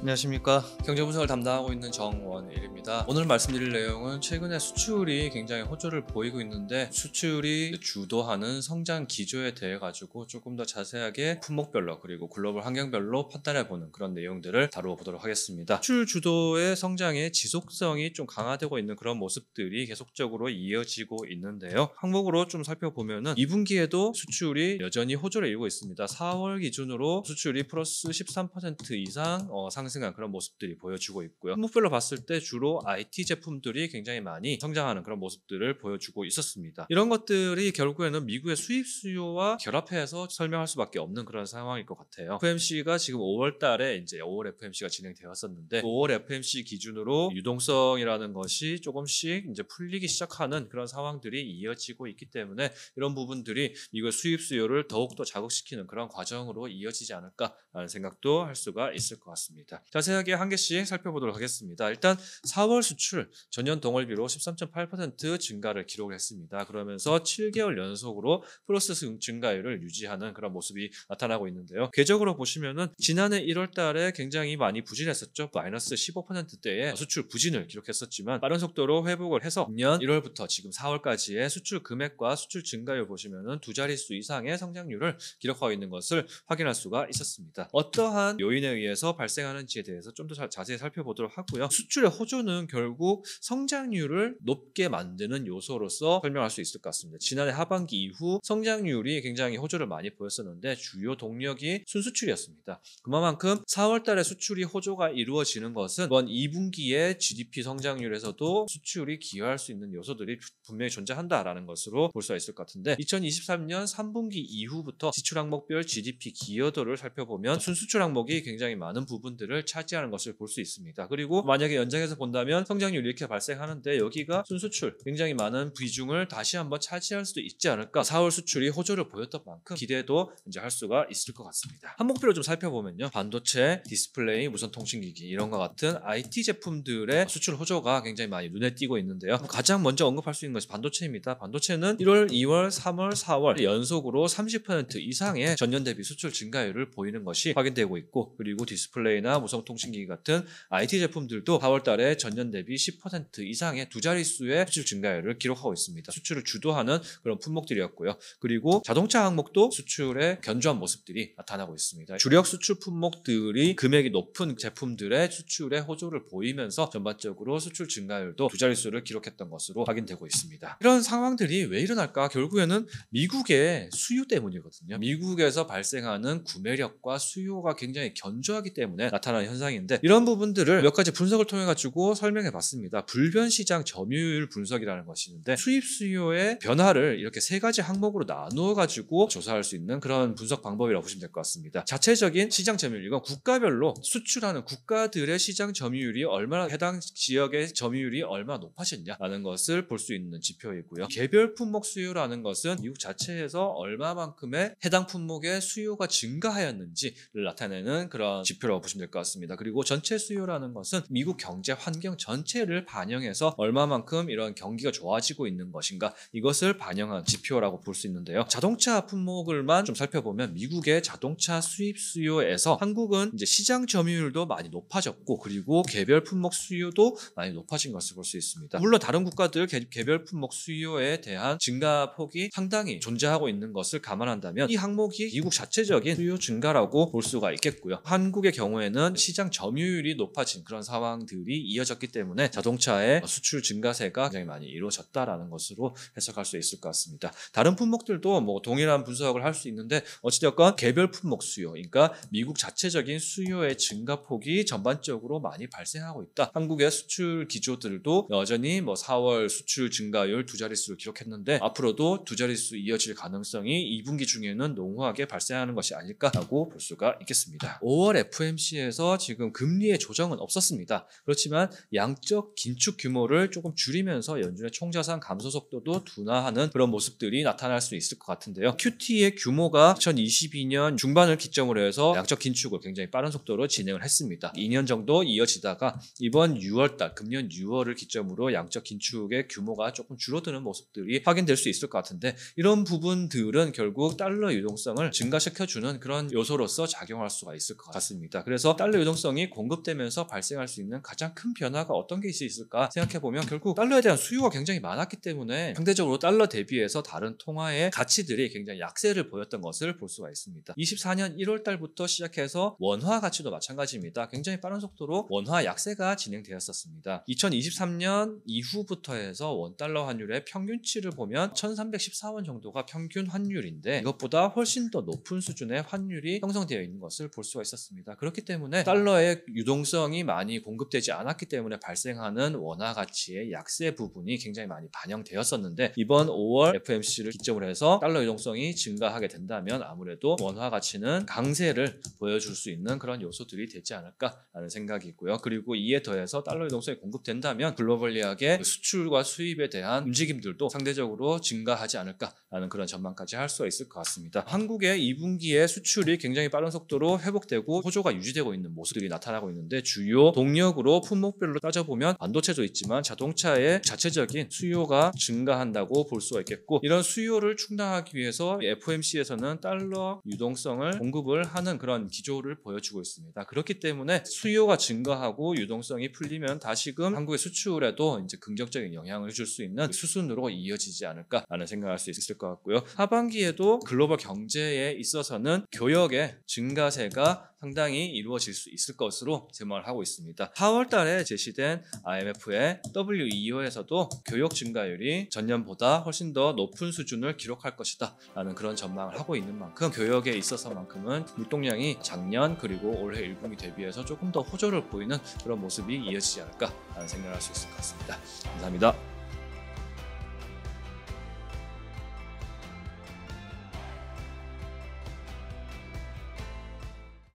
안녕하십니까 경제 분석을 담당하고 있는 정원일입니다 오늘 말씀드릴 내용은 최근에 수출이 굉장히 호조를 보이고 있는데 수출이 주도하는 성장 기조에 대해 가지고 조금 더 자세하게 품목별로 그리고 글로벌 환경별로 판단해 보는 그런 내용들을 다루어 보도록 하겠습니다 수출 주도의 성장의 지속성이 좀 강화되고 있는 그런 모습들이 계속적으로 이어지고 있는데요 항목으로 좀 살펴보면은 2분기에도 수출이 여전히 호조를 이루고 있습니다 4월 기준으로 수출이 플러스 13% 이상 어, 상 상승한 그런 모습들이 보여주고 있고요. 항목별로 봤을 때 주로 IT 제품들이 굉장히 많이 성장하는 그런 모습들을 보여주고 있었습니다. 이런 것들이 결국에는 미국의 수입 수요와 결합해서 설명할 수밖에 없는 그런 상황일 것 같아요. FMC가 지금 5월 달에 이제 5월 FMC가 진행되었었는데 5월 FMC 기준으로 유동성이라는 것이 조금씩 이제 풀리기 시작하는 그런 상황들이 이어지고 있기 때문에 이런 부분들이 미국의 수입 수요를 더욱더 자극시키는 그런 과정으로 이어지지 않을까라는 생각도 할 수가 있을 것 같습니다. 있습니다. 자세하게 한 개씩 살펴보도록 하겠습니다. 일단 4월 수출 전년 동월비로 13.8% 증가를 기록했습니다. 그러면서 7개월 연속으로 플러스 증가율을 유지하는 그런 모습이 나타나고 있는데요. 궤적으로 보시면은 지난해 1월 달에 굉장히 많이 부진했었죠. 마이너스 15%대의 수출 부진을 기록했었지만 빠른 속도로 회복을 해서 금년 1월부터 지금 4월까지의 수출 금액과 수출 증가율 보시면은 두 자릿수 이상의 성장률을 기록하고 있는 것을 확인할 수가 있었습니다. 어떠한 요인에 의해서 발생하는 하는지에 대해서 좀 더 자세히 살펴보도록 하고요. 수출의 호조는 결국 성장률을 높게 만드는 요소로서 설명할 수 있을 것 같습니다. 지난해 하반기 이후 성장률이 굉장히 호조를 많이 보였었는데 주요 동력이 순수출이었습니다. 그만큼 4월 달에 수출이 호조가 이루어지는 것은 이번 2분기에 GDP 성장률에서도 수출이 기여할 수 있는 요소들이 분명히 존재한다라는 것으로 볼수가 있을 것 같은데 2023년 3분기 이후부터 지출 항목별 GDP 기여도를 살펴보면 순수출 항목이 굉장히 많은 부분들을 비중을 차지하는 것을 볼 수 있습니다. 그리고 만약에 연장해서 본다면 성장률 이렇게 발생하는데 여기가 순수출 굉장히 많은 비중을 다시 한번 차지할 수도 있지 않을까. 4월 수출이 호조를 보였던 만큼 기대도 이제 할 수가 있을 것 같습니다. 한목표를 좀 살펴보면요. 반도체, 디스플레이, 무선 통신기기 이런 것 같은 IT 제품들의 수출 호조가 굉장히 많이 눈에 띄고 있는데요. 가장 먼저 언급할 수 있는 것이 반도체입니다. 반도체는 1월, 2월, 3월, 4월 연속으로 30% 이상의 전년 대비 수출 증가율을 보이는 것이 확인되고 있고 그리고 디스플레이나 우선통신기 기 같은 IT 제품들도 4월 달에 전년 대비 10% 이상의 두 자릿수의 수출 증가율을 기록하고 있습니다. 수출을 주도하는 그런 품목들이었고요. 그리고 자동차 항목도 수출의 견조한 모습들이 나타나고 있습니다. 주력 수출 품목들이 금액이 높은 제품들의 수출의 호조를 보이면서 전반적으로 수출 증가율도 두 자릿수를 기록했던 것으로 확인되고 있습니다. 이런 상황들이 왜 일어날까? 결국에는 미국의 수요 때문이거든요. 미국에서 발생하는 구매력과 수요가 굉장히 견조하기 때문에 나타나 나타나는 현상인데 이런 부분들을 몇 가지 분석을 통해 가지고 설명해 봤습니다. 불변 시장 점유율 분석이라는 것이 있는데 수입 수요의 변화를 이렇게 세 가지 항목으로 나누어 가지고 조사할 수 있는 그런 분석 방법이라고 보시면 될 것 같습니다. 자체적인 시장 점유율 이건 국가별로 수출하는 국가들의 시장 점유율이 얼마나 해당 지역의 점유율이 얼마나 높아졌냐라는 것을 볼 수 있는 지표이고요. 개별 품목 수요라는 것은 미국 자체에서 얼마만큼의 해당 품목의 수요가 증가하였는지를 나타내는 그런 지표라고 보시면 될 것 같습니다. 같습니다. 그리고 전체 수요라는 것은 미국 경제 환경 전체를 반영해서 얼마만큼 이런 경기가 좋아지고 있는 것인가 이것을 반영한 지표라고 볼 수 있는데요. 자동차 품목을만 좀 살펴보면 미국의 자동차 수입 수요에서 한국은 이제 시장 점유율도 많이 높아졌고 그리고 개별 품목 수요도 많이 높아진 것을 볼 수 있습니다. 물론 다른 국가들 개, 별 품목 수요에 대한 증가 폭이 상당히 존재하고 있는 것을 감안한다면 이 항목이 미국 자체적인 수요 증가라고 볼 수가 있겠고요. 한국의 경우에는 시장 점유율이 높아진 그런 상황들이 이어졌기 때문에 자동차의 수출 증가세가 굉장히 많이 이루어졌다라는 것으로 해석할 수 있을 것 같습니다. 다른 품목들도 뭐 동일한 분석을 할 수 있는데 어찌되었건 개별 품목 수요, 그러니까 미국 자체적인 수요의 증가폭이 전반적으로 많이 발생하고 있다. 한국의 수출 기조들도 여전히 뭐 4월 수출 증가율 두 자릿수를 기록했는데 앞으로도 두 자릿수 이어질 가능성이 2분기 중에는 농후하게 발생하는 것이 아닐까라고 볼 수가 있겠습니다. 5월 FMC에서 대해서 지금 금리의 조정은 없었습니다. 그렇지만 양적 긴축 규모를 조금 줄이면서 연준의 총자산 감소 속도도 둔화하는 그런 모습들이 나타날 수 있을 것 같은데요. QT의 규모가 2022년 중반을 기점으로 해서 양적 긴축을 굉장히 빠른 속도로 진행을 했습니다. 2년 정도 이어지다가 이번 6월달 금년 6월을 기점으로 양적 긴축의 규모가 조금 줄어드는 모습들이 확인될 수 있을 것 같은데 이런 부분들은 결국 달러 유동성을 증가시켜주는 그런 요소로서 작용할 수가 있을 것 같습니다. 그래서 달러 달러 유동성이 공급되면서 발생할 수 있는 가장 큰 변화가 어떤 게 있을까 생각해 보면 결국 달러에 대한 수요가 굉장히 많았기 때문에 상대적으로 달러 대비해서 다른 통화의 가치들이 굉장히 약세를 보였던 것을 볼 수가 있습니다. 24년 1월 달부터 시작해서 원화 가치도 마찬가지입니다. 굉장히 빠른 속도로 원화 약세가 진행되었었습니다. 2023년 이후부터 해서 원달러 환율의 평균치를 보면 1314원 정도가 평균 환율인데 이것보다 훨씬 더 높은 수준의 환율이 형성되어 있는 것을 볼 수가 있었습니다. 그렇기 때문에 때문에 네. 달러의 유동성이 많이 공급되지 않았기 때문에 발생하는 원화 가치의 약세 부분이 굉장히 많이 반영되었었는데 이번 5월 FMC를 기점으로 해서 달러 유동성이 증가하게 된다면 아무래도 원화 가치는 강세를 보여줄 수 있는 그런 요소들이 되지 않을까라는 생각이 있고요. 그리고 이에 더해서 달러 유동성이 공급된다면 글로벌리하게 그 수출과 수입에 대한 움직임들도 상대적으로 증가하지 않을까라는 그런 전망까지 할 수가 있을 것 같습니다. 한국의 2분기에 수출이 굉장히 빠른 속도로 회복되고 호조가 유지되고 있는 있는 모습들이 나타나고 있는데 주요 동력으로 품목별로 따져보면 반도체도 있지만 자동차의 자체적인 수요가 증가한다고 볼 수가 있겠고 이런 수요를 충당하기 위해서 FOMC에서는 달러 유동성을 공급을 하는 그런 기조를 보여주고 있습니다. 그렇기 때문에 수요가 증가하고 유동성이 풀리면 다시금 한국의 수출에도 이제 긍정적인 영향을 줄 수 있는 수순으로 이어지지 않을까라는 생각할 수 있을 것 같고요. 하반기에도 글로벌 경제에 있어서는 교역의 증가세가 상당히 이루어질 수 있을 것으로 제망을 하고 있습니다. 4월 달에 제시된 IMF의 WEO에서도 교역 증가율이 전년보다 훨씬 더 높은 수준을 기록할 것이다 라는 그런 전망을 하고 있는 만큼 교역에 있어서만큼은 물동량이 작년 그리고 올해 1분기 대비해서 조금 더 호조를 보이는 그런 모습이 이어지지 않을까 라는 생각을 할 수 있을 것 같습니다. 감사합니다.